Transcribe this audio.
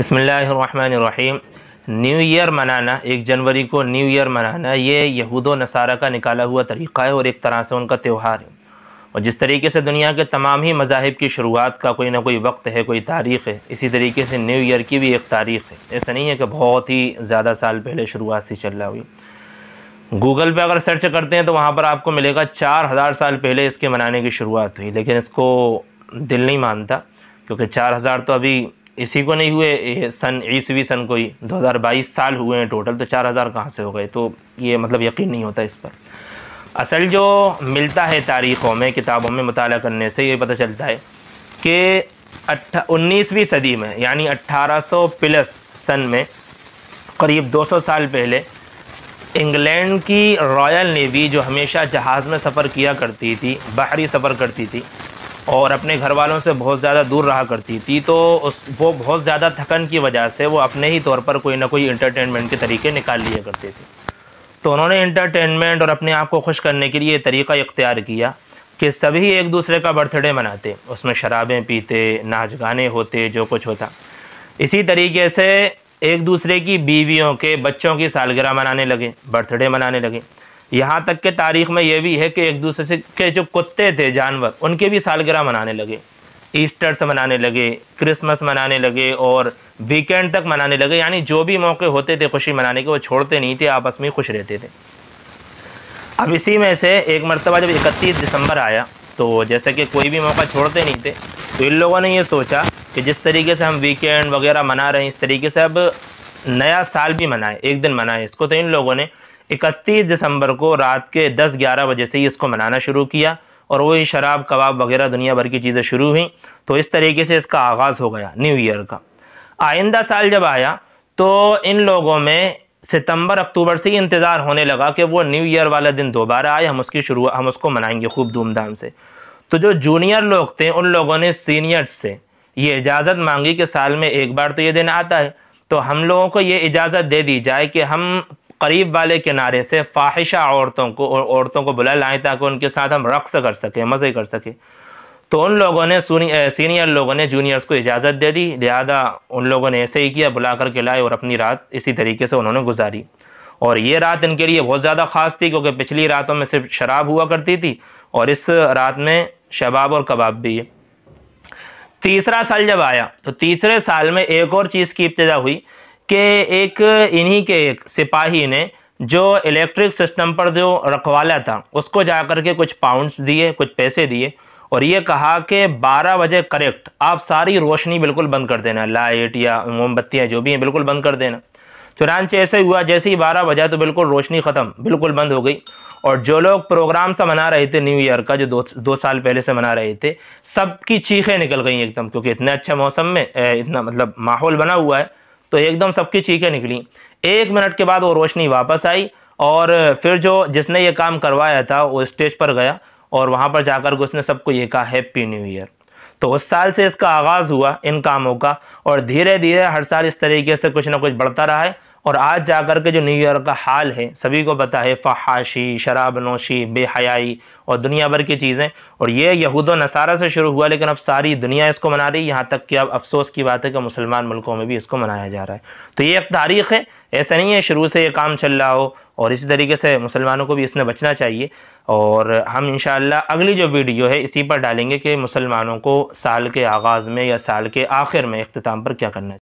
بسم اللہ الرحمن الرحیم نیو ایئر منانا ایک جنوری کو نیو ایئر منانا یہ یہود و نصارہ کا نکالا ہوا طریقہ ہے اور ایک طرح سے ان کا تیوہار ہے اور جس طریقے سے دنیا کے تمام ہی مذاہب کی شروعات کا کوئی نہ کوئی وقت ہے کوئی تاریخ ہے اسی طریقے سے نیو ایئر کی بھی ایک تاریخ ہے ایسا نہیں ہے کہ بہت ہی زیادہ سال پہلے شروعات سے چل رہا ہوئی گوگل پہ اگر سرچ کرتے ہیں تو وہاں پر آپ کو ملے گا چار ہزار سال پہلے اس کے منانے کی شروعات ہوئی لیکن اس کو دل نہیں مانتا کیونکہ چار ہزار تو ابھی اسی کو نہیں ہوئے سن عیسوی سن کوئی دو ہزار بائیس سال ہوئے ہیں ٹوٹل تو چار ہزار کہاں سے ہو گئے تو یہ مطلب یقین نہیں ہوتا اس پر اصل جو ملتا ہے تاریخوں میں کتابوں میں مطالعہ کرنے سے یہ پتہ چلتا ہے کہ انیسویں صدی میں یعنی اٹھارہ سو پلس سن میں قریب دو سو سال پہلے انگلینڈ کی رائل نیوی جو ہمیشہ جہاز میں سفر کیا کرتی تھی بحری سفر کرتی تھی اور اپنے گھر والوں سے بہت زیادہ دور رہا کرتی تھی تو اس وہ بہت زیادہ تھکن کی وجہ سے وہ اپنے ہی طور پر کوئی نہ کوئی انٹرٹینمنٹ کے طریقے نکال لیا کرتے تھے تو انہوں نے انٹرٹینمنٹ اور اپنے آپ کو خوش کرنے کے لیے طریقہ اختیار کیا کہ سبھی ایک دوسرے کا برتھ ڈے مناتے اس میں شرابیں پیتے ناچ گانے ہوتے جو کچھ ہوتا اسی طریقے سے ایک دوسرے کی بیویوں کے بچوں کی سالگرہ منانے لگے برتھ ڈے منانے لگے یہاں تک کہ تاریخ میں یہ بھی ہے کہ ایک دوسرے سے کے جو کتے تھے جانور ان کے بھی سالگرہ منانے لگے ایسٹر سے منانے لگے کرسمس منانے لگے اور ویکینڈ تک منانے لگے یعنی جو بھی موقع ہوتے تھے خوشی منانے کے وہ چھوڑتے نہیں تھے آپس میں خوش رہتے تھے اب اسی میں سے ایک مرتبہ جب اکتیس دسمبر آیا تو جیسا کہ کوئی بھی موقع چھوڑتے نہیں تھے تو ان لوگوں نے یہ سوچا کہ جس طریقے سے ہم ویکینڈ وغیرہ منا رہے ہیں اس طریقے سے اب نیا سال بھی منائے ایک دن منائے اس کو تو ان لوگوں نے اکتیس دسمبر کو رات کے دس گیارہ بجے سے ہی اس کو منانا شروع کیا اور وہی شراب کباب وغیرہ دنیا بھر کی چیزیں شروع ہوئیں تو اس طریقے سے اس کا آغاز ہو گیا نیو ایئر کا آئندہ سال جب آیا تو ان لوگوں میں ستمبر اکتوبر سے ہی انتظار ہونے لگا کہ وہ نیو ایئر والا دن دوبارہ آئے ہم اس کی شروع ہم اس کو منائیں گے خوب دھوم دھام سے تو جو جونیئر لوگ تھے ان لوگوں نے سینئرس سے یہ اجازت مانگی کہ سال میں ایک بار تو یہ دن آتا ہے تو ہم لوگوں کو یہ اجازت دے دی جائے کہ ہم قریب والے کنارے سے فاحشہ عورتوں کو عورتوں کو بلا لائیں تاکہ ان کے ساتھ ہم رقص کر سکیں مزے کر سکیں تو ان لوگوں نے سینئر لوگوں نے جونیئرس کو اجازت دے دی لہذا ان لوگوں نے ایسے ہی کیا بلا کر کے لائے اور اپنی رات اسی طریقے سے انہوں نے گزاری اور یہ رات ان کے لیے بہت زیادہ خاص تھی کیونکہ پچھلی راتوں میں صرف شراب ہوا کرتی تھی اور اس رات میں شباب اور کباب بھی ہے تیسرا سال جب آیا تو تیسرے سال میں ایک اور چیز کی ابتدا ہوئی کہ ایک انہی کے ایک سپاہی نے جو الیکٹرک سسٹم پر جو رکھوالا تھا اس کو جا کر کے کچھ پاؤنڈز دیے کچھ پیسے دیے اور یہ کہا کہ بارہ بجے کریکٹ آپ ساری روشنی بالکل بند کر دینا لائٹ یا موم بتیاں جو بھی ہیں بالکل بند کر دینا چنانچہ ایسے ہوا جیسے ہی بارہ وجہ تو بالکل روشنی ختم بالکل بند ہو گئی اور جو لوگ پروگرام سا منا رہے تھے نیو ایئر کا جو دو سال پہلے سے منا رہے تھے سب کی چیخیں نکل گئیں ایک دم کیونکہ اتنے اچھے موسم میں اتنا مطلب ماحول بنا ہوا ہے تو ایک دم سب کی چیخیں نکلی ایک منٹ کے بعد وہ روشنی واپس آئی اور پھر جو جس نے یہ کام کروایا تھا وہ اسٹیج پر گیا اور وہاں پر جا کر اس نے سب کو یہ کہا ہیپی نیو ایئر تو اس سال سے اس کا آغاز ہوا ان کاموں کا اور دھیرے دھیرے ہر سال اس طریقے سے کچھ نہ کچھ بڑھتا رہا ہے اور آج جا کر کے جو نیو یارک کا حال ہے سبھی کو پتہ ہے فحاشی شراب نوشی بے حیائی اور دنیا بھر کی چیزیں اور یہ یہود و نصارہ سے شروع ہوا لیکن اب ساری دنیا اس کو منا رہی یہاں تک کہ اب افسوس کی بات ہے کہ مسلمان ملکوں میں بھی اس کو منایا جا رہا ہے تو یہ ایک تاریخ ہے ایسا نہیں ہے شروع سے یہ کام چل رہا ہو اور اسی طریقے سے مسلمانوں کو بھی اس نے بچنا چاہیے اور ہم انشاءاللہ اگلی جو ویڈیو ہے اسی پر ڈالیں گے کہ مسلمانوں کو سال کے آغاز میں یا سال کے آخر میں اختتام پر کیا کرنا چاہیے